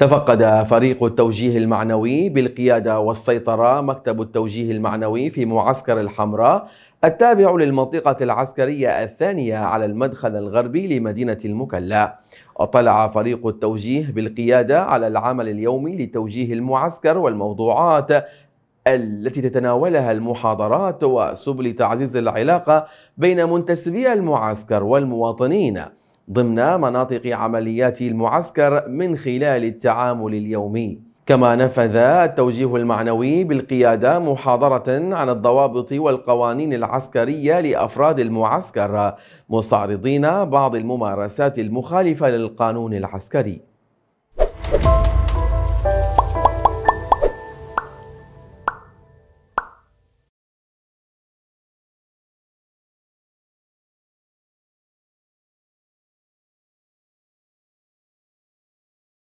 تفقد فريق التوجيه المعنوي بالقيادة والسيطرة مكتب التوجيه المعنوي في معسكر الحمراء التابع للمنطقة العسكرية الثانية على المدخل الغربي لمدينة المكلا اطلع فريق التوجيه بالقيادة على العمل اليومي لتوجيه المعسكر والموضوعات التي تتناولها المحاضرات وسبل تعزيز العلاقة بين منتسبي المعسكر والمواطنين ضمن مناطق عمليات المعسكر من خلال التعامل اليومي كما نفذ التوجيه المعنوي بالقيادة محاضرة عن الضوابط والقوانين العسكرية لأفراد المعسكر مستعرضين بعض الممارسات المخالفة للقانون العسكري